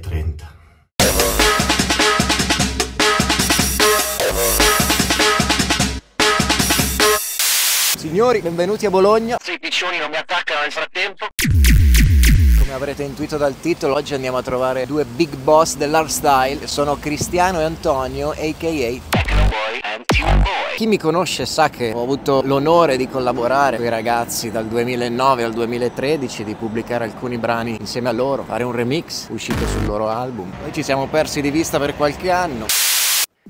trenta. Signori, benvenuti a Bologna. Se i piccioni non mi attaccano nel frattempo. Come avrete intuito dal titolo, oggi andiamo a trovare due big boss dell'hardstyle. Sono Cristiano e Antonio, a.k.a. Chi mi conosce sa che ho avuto l'onore di collaborare con i ragazzi dal 2009 al 2013, di pubblicare alcuni brani insieme a loro, fare un remix uscito sul loro album. Poi ci siamo persi di vista per qualche anno.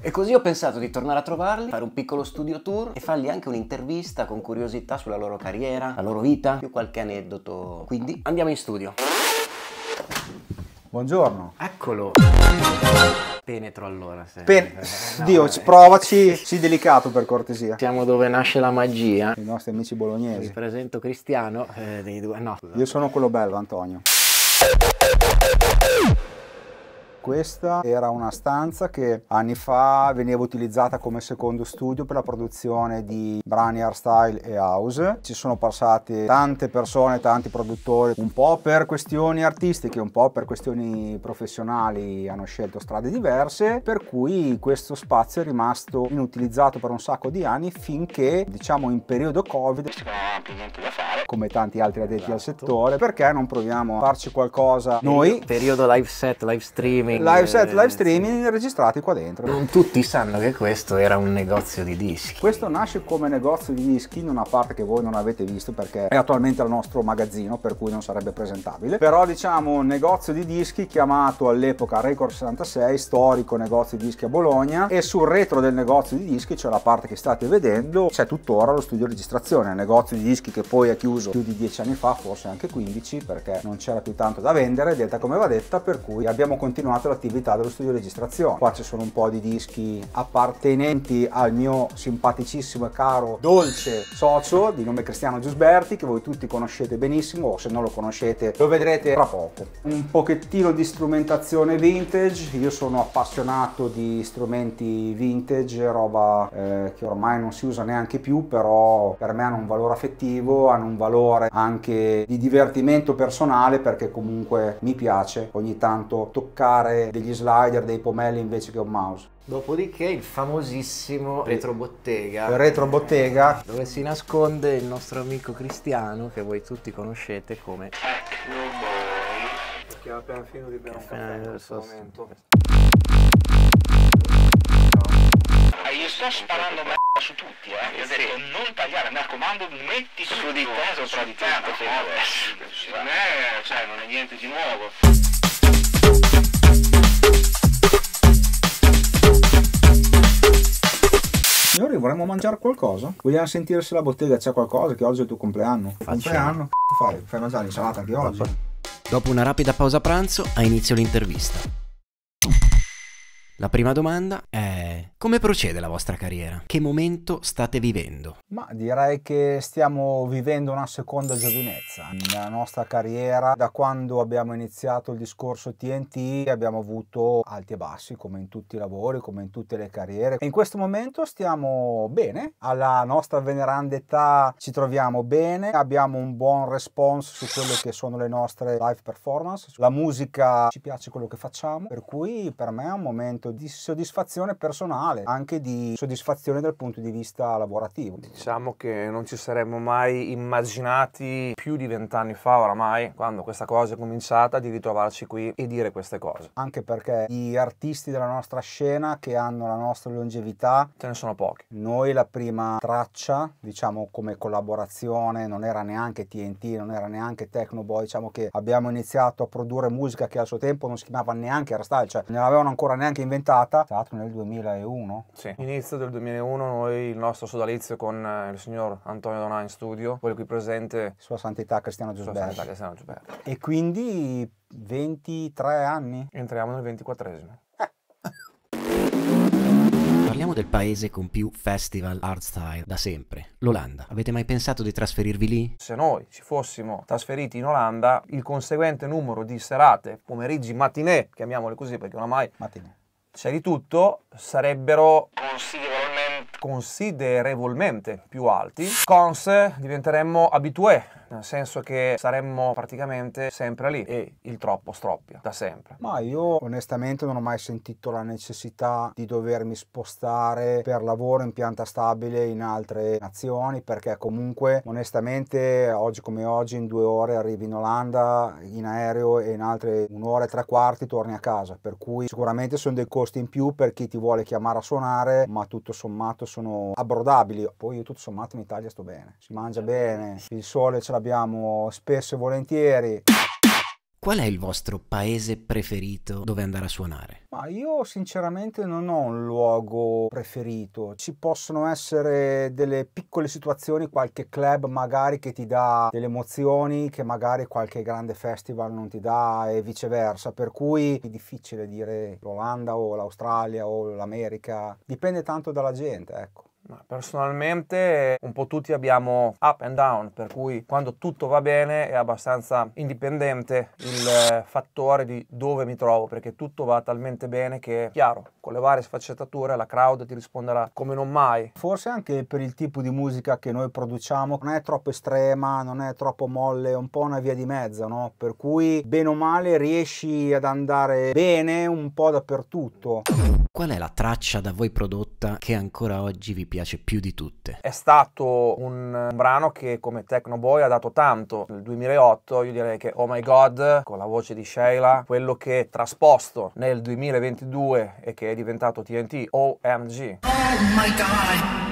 E così ho pensato di tornare a trovarli, fare un piccolo studio tour e fargli anche un'intervista con curiosità sulla loro carriera, la loro vita, più qualche aneddoto. Quindi andiamo in studio. Buongiorno. Eccolo. Penetro allora. Se... Pen... No, Dio, vabbè. provaci, sii delicato per cortesia. Siamo dove nasce la magia. I nostri amici bolognesi. Vi presento Cristiano eh, dei due... No. Io sono quello bello, Antonio. Questa era una stanza che anni fa veniva utilizzata come secondo studio per la produzione di brani hardstyle e house. Ci sono passate tante persone, tanti produttori, un po' per questioni artistiche, un po' per questioni professionali, hanno scelto strade diverse, per cui questo spazio è rimasto inutilizzato per un sacco di anni finché, diciamo, in periodo Covid, come tanti altri addetti esatto. al settore, perché non proviamo a farci qualcosa noi? Periodo live set, live streaming, streaming. Live set, live streaming registrati qua dentro. Non tutti sanno che questo era un negozio di dischi. Questo nasce come negozio di dischi in una parte che voi non avete visto perché è attualmente al nostro magazzino per cui non sarebbe presentabile. Però diciamo un negozio di dischi chiamato all'epoca Record 66, storico negozio di dischi a Bologna e sul retro del negozio di dischi, cioè la parte che state vedendo, c'è tuttora lo studio di registrazione, negozio di dischi che poi è chiuso più di dieci anni fa, forse anche 15 perché non c'era più tanto da vendere, detta come va detta, per cui abbiamo continuato l'attività dello studio registrazione. Qua ci sono un po' di dischi appartenenti al mio simpaticissimo e caro dolce socio di nome Cristiano Giusberti che voi tutti conoscete benissimo o se non lo conoscete lo vedrete tra poco. Un pochettino di strumentazione vintage, io sono appassionato di strumenti vintage, roba eh, che ormai non si usa neanche più però per me hanno un valore affettivo, hanno un valore anche di divertimento personale perché comunque mi piace ogni tanto toccare usare degli slider, dei pomelli invece che un mouse. Dopodiché il famosissimo retrobottega. Retrobottega. Dove si nasconde il nostro amico Cristiano che voi tutti conoscete come... Tecnoboy. Perché ha appena finito di bere un caffè in questo momento. Ah, io sto sparando merda su tutti, eh. Io ho detto non tagliare, mi raccomando, metti su di te, sopra di te. Non è, cioè, non è niente di nuovo. vorremmo mangiare qualcosa? Vogliamo sentire se la bottega c'è qualcosa, che oggi è il tuo compleanno. Facciamo. Compleanno? Fai, fai mangiare l'insalata anche oggi. Dopo una rapida pausa pranzo ha inizio l'intervista. La prima domanda è come procede la vostra carriera? Che momento state vivendo? Ma direi che stiamo vivendo una seconda giovinezza nella nostra carriera. Da quando abbiamo iniziato il discorso TNT abbiamo avuto alti e bassi come in tutti i lavori, come in tutte le carriere. E in questo momento stiamo bene, alla nostra veneranda età ci troviamo bene, abbiamo un buon response su quelle che sono le nostre live performance. La musica ci piace quello che facciamo, per cui per me è un momento senso di soddisfazione personale, anche di soddisfazione dal punto di vista lavorativo. Diciamo che non ci saremmo mai immaginati più di vent'anni fa oramai, quando questa cosa è cominciata, di ritrovarci qui e dire queste cose. Anche perché gli artisti della nostra scena che hanno la nostra longevità ce ne sono pochi. Noi la prima traccia, diciamo come collaborazione, non era neanche TNT, non era neanche Technoboy, diciamo che abbiamo iniziato a produrre musica che al suo tempo non si chiamava neanche Airstyle, cioè non avevano ancora neanche inventato aumentata, tra l'altro nel 2001. Sì, inizio del 2001 noi il nostro sodalizio con eh, il signor Antonio Donà in studio, quello qui presente... Sua Santità Cristiano Giuseppe. Sua Santità Cristiano Giuseppe. E quindi 23 anni? Entriamo nel 24esimo. Parliamo del paese con più festival art style da sempre, l'Olanda. Avete mai pensato di trasferirvi lì? Se noi ci fossimo trasferiti in Olanda, il conseguente numero di serate, pomeriggi, mattinè, chiamiamole così perché oramai... Mattinè c'è di tutto, sarebbero... Considero considerevolmente più alti, cons diventeremmo abitué, nel senso che saremmo praticamente sempre lì e il troppo stroppia da sempre. Ma io onestamente non ho mai sentito la necessità di dovermi spostare per lavoro in pianta stabile in altre nazioni perché comunque onestamente oggi come oggi in due ore arrivi in Olanda in aereo e in altre un'ora e tre quarti torni a casa per cui sicuramente sono dei costi in più per chi ti vuole chiamare a suonare ma tutto sommato sono abbordabili. Poi io tutto sommato in Italia sto bene, si mangia bene, il sole ce l'abbiamo spesso e volentieri. Qual è il vostro paese preferito dove andare a suonare? Ma io sinceramente non ho un luogo preferito, ci possono essere delle piccole situazioni, qualche club magari che ti dà delle emozioni che magari qualche grande festival non ti dà e viceversa, per cui è difficile dire l'Olanda o l'Australia o l'America, dipende tanto dalla gente, ecco. Personalmente un po' tutti abbiamo up and down, per cui quando tutto va bene è abbastanza indipendente il fattore di dove mi trovo, perché tutto va talmente bene che, chiaro, con le varie sfaccettature la crowd ti risponderà come non mai. Forse anche per il tipo di musica che noi produciamo, non è troppo estrema, non è troppo molle, è un po' una via di mezzo, no? Per cui bene o male riesci ad andare bene un po' dappertutto. Qual è la traccia da voi prodotta che ancora oggi vi piace? piace più di tutte. È stato un brano che come Techno Boy ha dato tanto. Nel 2008 io direi che Oh My God, con la voce di Sheila, quello che trasposto nel 2022 e che è diventato TNT OMG. Oh My God!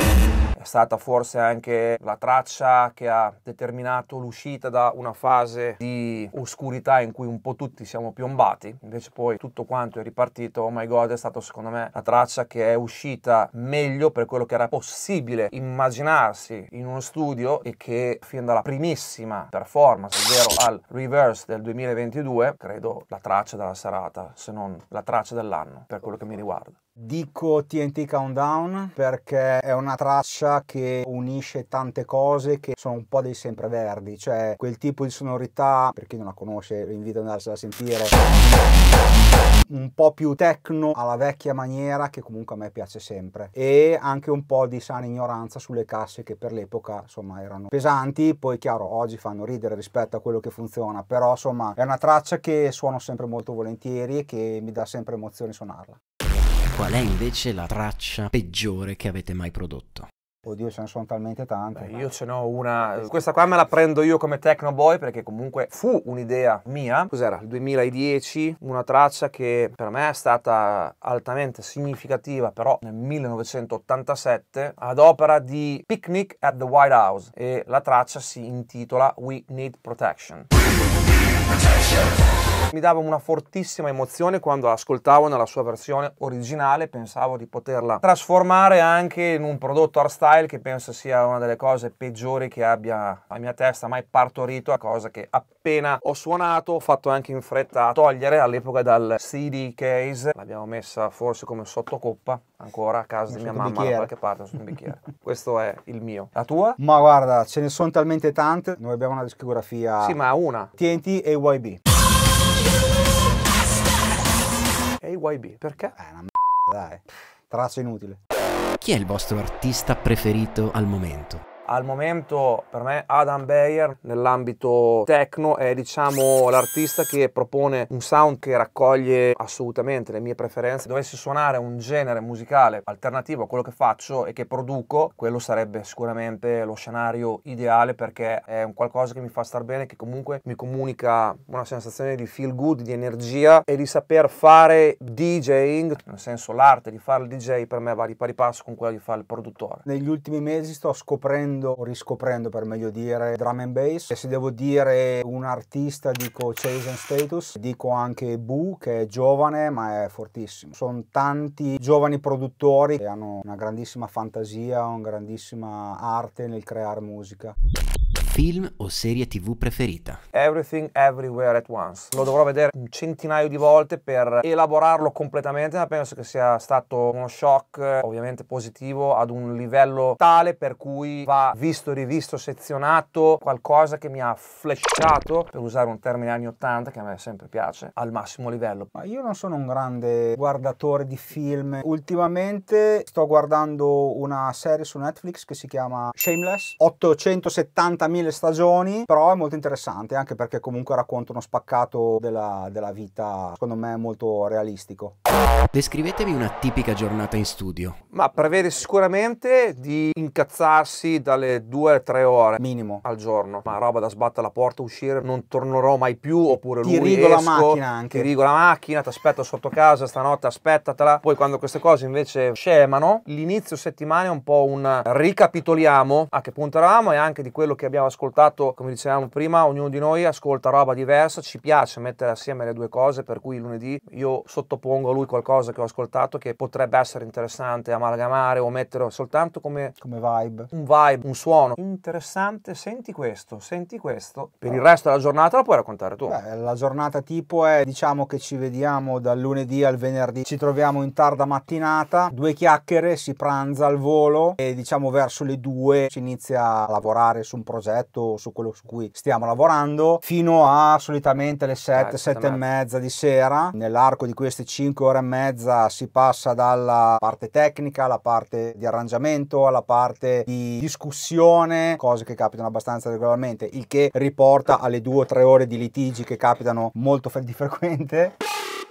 è stata forse anche la traccia che ha determinato l'uscita da una fase di oscurità in cui un po' tutti siamo piombati, invece poi tutto quanto è ripartito, oh my god, è stata secondo me la traccia che è uscita meglio per quello che era possibile immaginarsi in uno studio e che fin dalla primissima performance, ovvero al reverse del 2022, credo la traccia della serata, se non la traccia dell'anno, per quello che mi riguarda. Dico TNT Countdown perché è una traccia che unisce tante cose che sono un po' dei sempreverdi, cioè quel tipo di sonorità, per chi non la conosce vi invito ad andarsela a sentire, un po' più techno alla vecchia maniera che comunque a me piace sempre e anche un po' di sana ignoranza sulle casse che per l'epoca insomma erano pesanti, poi chiaro oggi fanno ridere rispetto a quello che funziona, però insomma è una traccia che suono sempre molto volentieri e che mi dà sempre emozione suonarla. Qual è invece la traccia peggiore che avete mai prodotto? Oddio, ce ne sono talmente tante. Beh, io ce n'ho una. Questa qua me la prendo io come Tecnoboy perché comunque fu un'idea mia. Cos'era? Il 2010, una traccia che per me è stata altamente significativa, però nel 1987, ad opera di Picnic at the White House. E la traccia si intitola We Need Protection. We need protection. Mi dava una fortissima emozione quando ascoltavo nella sua versione originale, pensavo di poterla trasformare anche in un prodotto art style che penso sia una delle cose peggiori che abbia la mia testa mai partorito, cosa che appena ho suonato ho fatto anche in fretta a togliere all'epoca dal CD case, l'abbiamo messa forse come sottocoppa ancora a casa di mia mamma bicchiere. da qualche parte su un bicchiere. Questo è il mio. La tua? Ma guarda, ce ne sono talmente tante, noi abbiamo una discografia. Sì, ma una. TNT e YB. AYB, perché? Eh, una m***a, dai. Traccia inutile. Chi è il vostro artista preferito al momento? Al momento per me Adam Bayer nell'ambito techno è diciamo l'artista che propone un sound che raccoglie assolutamente le mie preferenze. Se dovessi suonare un genere musicale alternativo a quello che faccio e che produco, quello sarebbe sicuramente lo scenario ideale perché è un qualcosa che mi fa star bene, che comunque mi comunica una sensazione di feel good, di energia e di saper fare DJing, nel senso l'arte di fare il DJ per me va di pari passo con quella di fare il produttore. Negli ultimi mesi sto scoprendo riscoprendo, riscoprendo per meglio dire, drum and bass. E se devo dire un artista dico Chase and Status, dico anche Boo che è giovane ma è fortissimo. Sono tanti giovani produttori che hanno una grandissima fantasia, una grandissima arte nel creare musica film o serie tv preferita? Everything Everywhere at Once. Lo dovrò vedere un centinaio di volte per elaborarlo completamente, ma penso che sia stato uno shock eh, ovviamente positivo ad un livello tale per cui va visto, rivisto, sezionato, qualcosa che mi ha flashato, per usare un termine anni 80 che a me sempre piace, al massimo livello. Ma io non sono un grande guardatore di film. Ultimamente sto guardando una serie su Netflix che si chiama Shameless, 870.000 le stagioni, però è molto interessante anche perché comunque racconta uno spaccato della, della vita, secondo me molto realistico. Descrivetevi una tipica giornata in studio. Ma prevede sicuramente di incazzarsi dalle 2 alle 3 ore minimo al giorno. Ma roba da sbattere la porta, uscire, non tornerò mai più. Oppure ti lui rigo esco, la macchina anche. Ti rigo la macchina, ti aspetto sotto casa stanotte, aspettatela. Poi quando queste cose invece scemano, l'inizio settimana è un po' un ricapitoliamo a che punto eravamo e anche di quello che abbiamo ascoltato, come dicevamo prima, ognuno di noi ascolta roba diversa, ci piace mettere assieme le due cose, per cui lunedì io sottopongo a lui qualcosa cosa che ho ascoltato che potrebbe essere interessante amalgamare o mettere soltanto come, come vibe. Un vibe, un suono interessante. Senti questo, senti questo. Per il resto della giornata la puoi raccontare tu. Beh, la giornata tipo è diciamo che ci vediamo dal lunedì al venerdì, ci troviamo in tarda mattinata, due chiacchiere, si pranza al volo e diciamo verso le due si inizia a lavorare su un progetto, su quello su cui stiamo lavorando, fino a solitamente le 7, eh, sette e mezza di sera, nell'arco di queste cinque ore e mezza mezza si passa dalla parte tecnica alla parte di arrangiamento, alla parte di discussione, cose che capitano abbastanza regolarmente, il che riporta alle due o tre ore di litigi che capitano molto di frequente.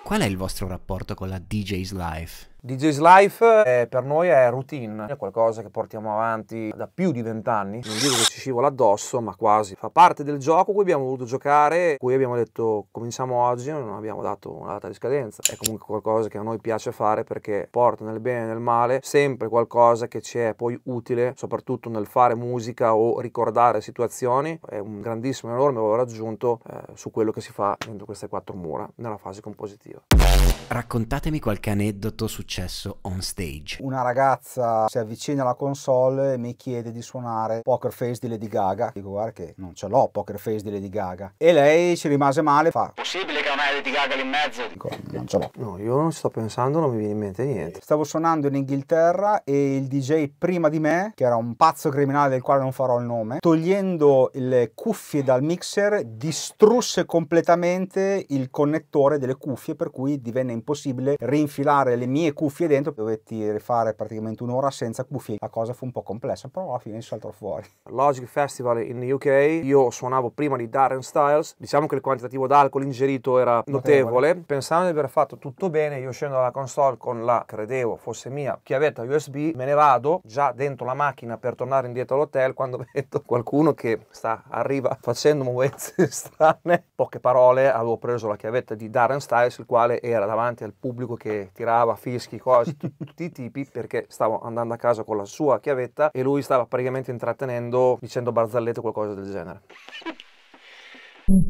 Qual è il vostro rapporto con la DJ's Life? DJ's Life è, eh, per noi è routine, è qualcosa che portiamo avanti da più di vent'anni. Non dico che ci scivola addosso, ma quasi. Fa parte del gioco cui abbiamo voluto giocare, cui abbiamo detto cominciamo oggi, non abbiamo dato una data di scadenza. È comunque qualcosa che a noi piace fare perché porta nel bene e nel male sempre qualcosa che ci è poi utile, soprattutto nel fare musica o ricordare situazioni. È un grandissimo, enorme valore aggiunto eh, su quello che si fa dentro queste quattro mura nella fase compositiva. Raccontatemi qualche aneddoto successivo successo on stage. Una ragazza si avvicina alla console e mi chiede di suonare Poker Face di Lady Gaga. Dico guarda che non ce l'ho Poker Face di Lady Gaga. E lei ci rimase male fa possibile che non hai Lady Gaga lì in mezzo? Dico non ce l'ho. No, io non sto pensando, non mi viene in mente niente. Stavo suonando in Inghilterra e il DJ prima di me, che era un pazzo criminale del quale non farò il nome, togliendo le cuffie dal mixer distrusse completamente il connettore delle cuffie per cui divenne impossibile rinfilare le mie cuffie dentro, dovetti rifare praticamente un'ora senza cuffie. La cosa fu un po' complessa, però alla fine saltò fuori. Logic Festival in UK, io suonavo prima di Darren Styles, diciamo che il quantitativo d'alcol ingerito era notevole. notevole. Pensando di aver fatto tutto bene, io scendo dalla console con la, credevo fosse mia, chiavetta USB, me ne vado già dentro la macchina per tornare indietro all'hotel quando vedo qualcuno che sta, arriva facendo movenze strane. Poche parole, avevo preso la chiavetta di Darren Styles, il quale era davanti al pubblico che tirava fischi tedeschi, cose tutti i tipi, perché stavo andando a casa con la sua chiavetta e lui stava praticamente intrattenendo dicendo barzellette o qualcosa del genere.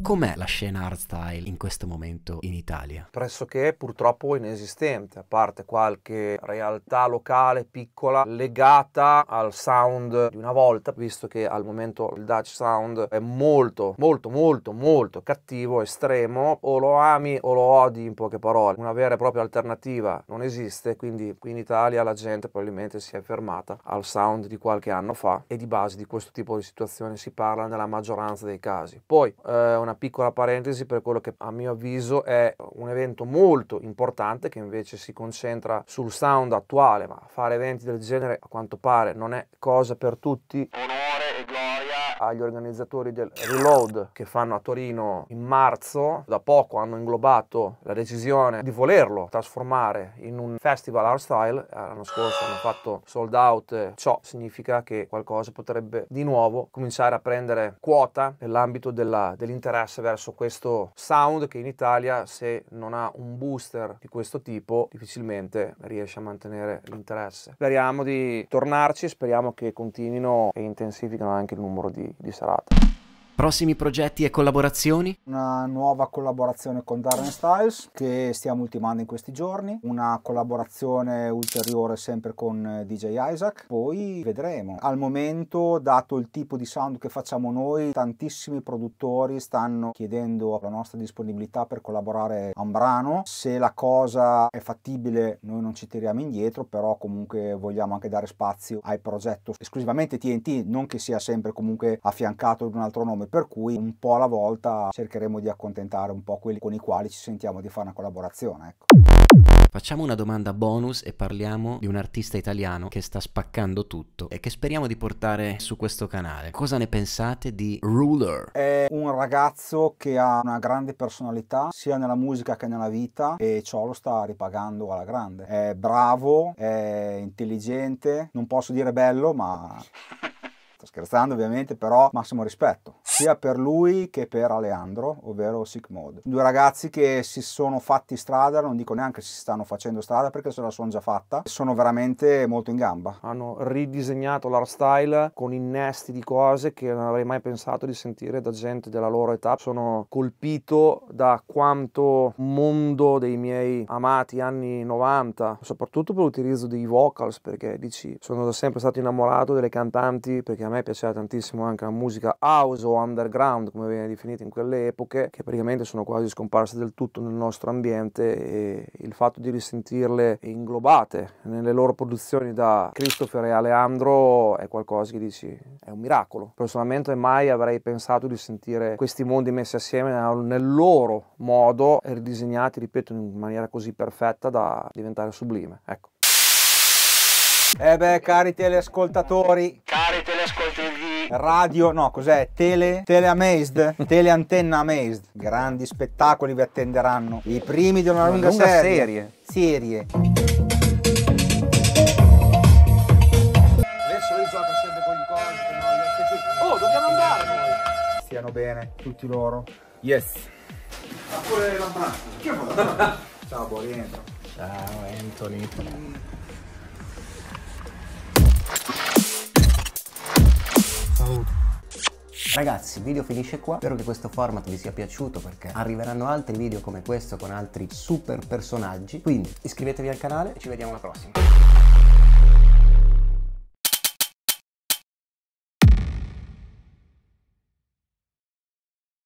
Com'è la scena hardstyle in questo momento in Italia? Pressoché purtroppo inesistente, a parte qualche realtà locale piccola legata al sound di una volta, visto che al momento il Dutch sound è molto, molto, molto, molto cattivo, estremo, o lo ami o lo odi in poche parole. Una vera e propria alternativa non esiste, quindi qui in Italia la gente probabilmente si è fermata al sound di qualche anno fa e di base di questo tipo di situazione si parla nella maggioranza dei casi. Poi eh, eh, una piccola parentesi per quello che a mio avviso è un evento molto importante che invece si concentra sul sound attuale, ma fare eventi del genere a quanto pare non è cosa per tutti. Onore e gloria agli organizzatori del Reload che fanno a Torino in marzo, da poco hanno inglobato la decisione di volerlo trasformare in un festival art style, l'anno scorso hanno fatto sold out, ciò significa che qualcosa potrebbe di nuovo cominciare a prendere quota nell'ambito dell'industria interesse verso questo sound che in Italia se non ha un booster di questo tipo difficilmente riesce a mantenere l'interesse. Speriamo di tornarci, speriamo che continuino e intensificano anche il numero di, di serate. Prossimi progetti e collaborazioni? Una nuova collaborazione con Darren Styles che stiamo ultimando in questi giorni, una collaborazione ulteriore sempre con eh, DJ Isaac, poi vedremo. Al momento, dato il tipo di sound che facciamo noi, tantissimi produttori stanno chiedendo la nostra disponibilità per collaborare a un brano. Se la cosa è fattibile noi non ci tiriamo indietro, però comunque vogliamo anche dare spazio al progetto esclusivamente TNT, non che sia sempre comunque affiancato ad un altro nome per cui un po' alla volta cercheremo di accontentare un po' quelli con i quali ci sentiamo di fare una collaborazione. Ecco. Facciamo una domanda bonus e parliamo di un artista italiano che sta spaccando tutto e che speriamo di portare su questo canale. Cosa ne pensate di Ruler? È un ragazzo che ha una grande personalità sia nella musica che nella vita e ciò lo sta ripagando alla grande. È bravo, è intelligente, non posso dire bello ma... Sto scherzando ovviamente, però massimo rispetto, sia per lui che per Aleandro, ovvero Sick Mode. Due ragazzi che si sono fatti strada, non dico neanche si stanno facendo strada perché se la sono già fatta, sono veramente molto in gamba. Hanno ridisegnato l'art style con innesti di cose che non avrei mai pensato di sentire da gente della loro età. Sono colpito da quanto mondo dei miei amati anni 90, soprattutto per l'utilizzo dei vocals, perché dici, sono sempre stato innamorato delle cantanti perché a me me piaceva tantissimo anche la musica house o underground, come viene definita in quelle epoche, che praticamente sono quasi scomparse del tutto nel nostro ambiente e il fatto di risentirle inglobate nelle loro produzioni da Christopher e Aleandro è qualcosa che dici è un miracolo. Personalmente mai avrei pensato di sentire questi mondi messi assieme nel loro modo e ridisegnati, ripeto, in maniera così perfetta da diventare sublime. Ecco. E eh beh, cari teleascoltatori. Cari teleascoltatori radio, no, cos'è? Tele, tele amazed, teleantenna amazed. Grandi spettacoli vi attenderanno. I primi di una lunga, lunga serie. serie. Serie. stiano oh, bene tutti loro. Yes. Ah, pure l'abbraccio. Ciao, buon rientro. Ciao, Anthony. Ragazzi, il video finisce qua, spero che questo format vi sia piaciuto perché arriveranno altri video come questo con altri super personaggi, quindi iscrivetevi al canale e ci vediamo alla prossima.